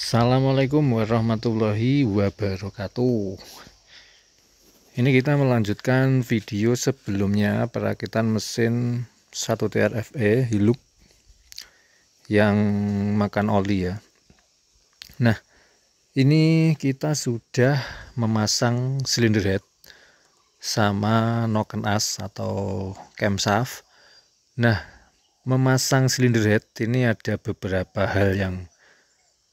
Assalamualaikum warahmatullahi wabarakatuh Ini kita melanjutkan video sebelumnya perakitan mesin 1 TRFE Hilux Yang makan oli ya Nah ini kita sudah memasang silinder head Sama noken as atau camshaft Nah memasang silinder head ini ada beberapa hal yang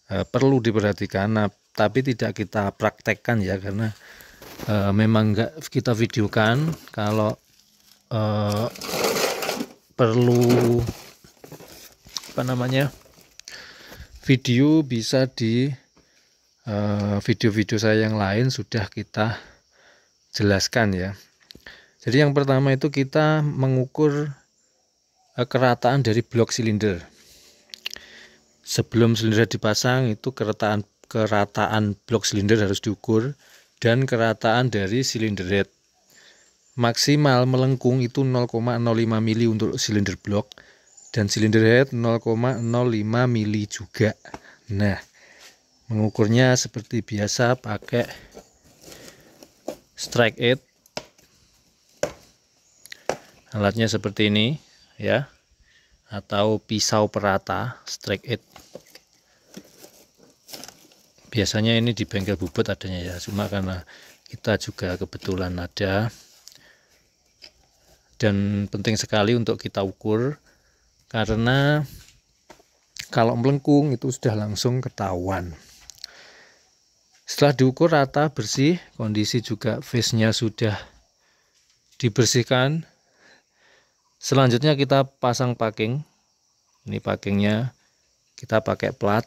Eh, perlu diperhatikan nah, tapi tidak kita praktekkan ya karena e, memang enggak kita videokan kalau e, perlu apa namanya video bisa di video-video saya yang lain sudah kita jelaskan ya jadi yang pertama itu kita mengukur kerataan dari blok silinder Sebelum silinder dipasang itu keretaan kerataan blok silinder harus diukur dan kerataan dari silinder head. Maksimal melengkung itu 0,05 mili untuk silinder blok dan silinder head 0,05 mili juga. Nah, mengukurnya seperti biasa pakai strike it Alatnya seperti ini ya atau pisau perata strike it biasanya ini di bengkel bubut adanya ya cuma karena kita juga kebetulan ada dan penting sekali untuk kita ukur karena kalau melengkung itu sudah langsung ketahuan setelah diukur rata bersih kondisi juga face nya sudah dibersihkan Selanjutnya kita pasang packing. Ini packingnya kita pakai plat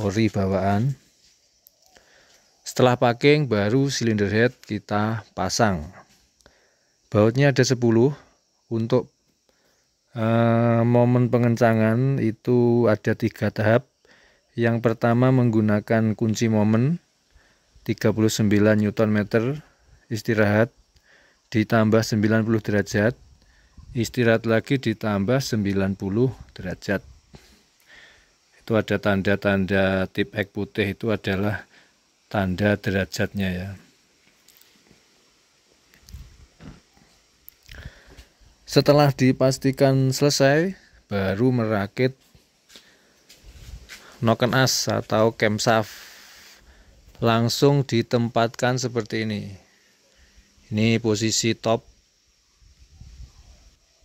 ori bawaan. Setelah packing baru silinder head kita pasang. Bautnya ada 10 untuk uh, momen pengencangan itu ada tiga tahap. Yang pertama menggunakan kunci momen 39 Nm istirahat ditambah 90 derajat istirahat lagi ditambah 90 derajat itu ada tanda-tanda tip ek putih itu adalah tanda derajatnya ya setelah dipastikan selesai baru merakit noken as atau kemsaf langsung ditempatkan seperti ini ini posisi top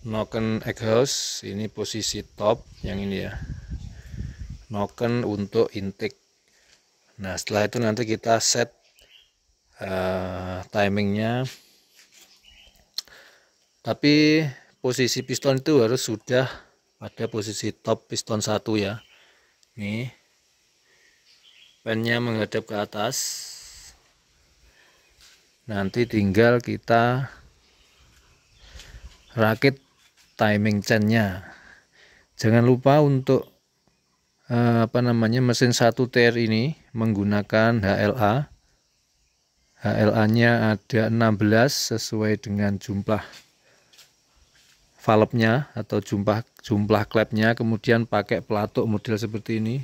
noken house ini posisi top yang ini ya noken untuk intake nah setelah itu nanti kita set uh, timingnya tapi posisi piston itu harus sudah pada posisi top piston satu ya nih pennya menghadap ke atas nanti tinggal kita rakit timing chainnya jangan lupa untuk eh, apa namanya mesin 1 TR ini menggunakan HLA HLA nya ada 16 sesuai dengan jumlah valve-nya atau jumlah jumlah klepnya kemudian pakai pelatuk model seperti ini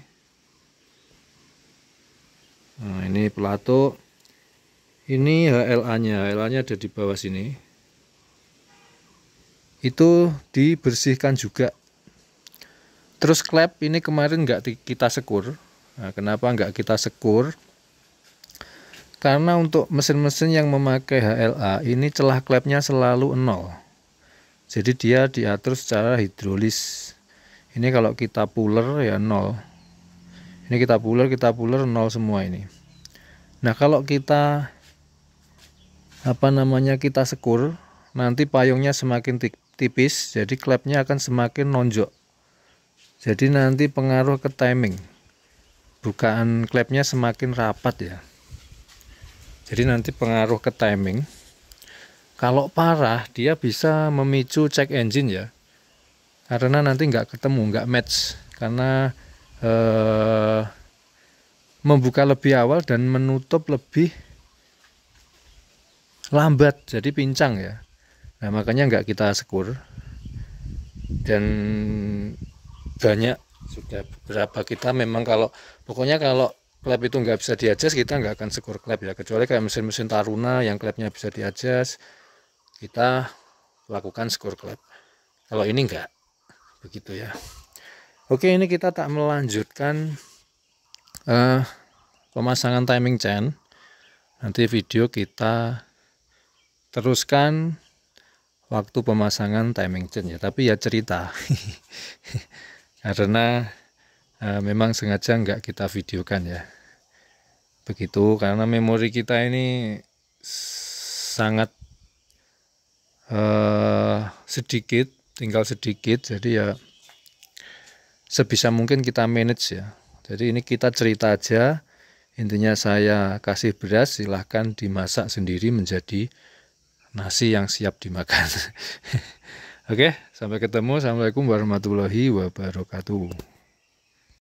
nah ini pelatuk ini HLA nya HLA nya ada di bawah sini itu dibersihkan juga terus klep ini kemarin nggak kita sekur nah, kenapa nggak kita sekur karena untuk mesin-mesin yang memakai HLA ini celah klepnya selalu nol jadi dia diatur secara hidrolis ini kalau kita puller ya nol ini kita puller, kita puller nol semua ini nah kalau kita apa namanya kita sekur nanti payungnya semakin tipis jadi klepnya akan semakin nonjok jadi nanti pengaruh ke timing bukaan klepnya semakin rapat ya jadi nanti pengaruh ke timing kalau parah dia bisa memicu check engine ya karena nanti nggak ketemu nggak match karena eh, membuka lebih awal dan menutup lebih lambat jadi pincang ya Nah makanya nggak kita sekur dan banyak sudah berapa kita memang kalau pokoknya kalau klep itu nggak bisa diajas kita nggak akan sekur klep ya kecuali kayak mesin-mesin Taruna yang klepnya bisa diajas kita lakukan skor klep kalau ini enggak begitu ya oke ini kita tak melanjutkan uh, pemasangan timing chain nanti video kita teruskan waktu pemasangan timing chain ya tapi ya cerita karena uh, memang sengaja nggak kita videokan ya begitu karena memori kita ini sangat uh, sedikit tinggal sedikit jadi ya sebisa mungkin kita manage ya jadi ini kita cerita aja intinya saya kasih beras silahkan dimasak sendiri menjadi nasi yang siap dimakan. Oke, sampai ketemu. Assalamualaikum warahmatullahi wabarakatuh.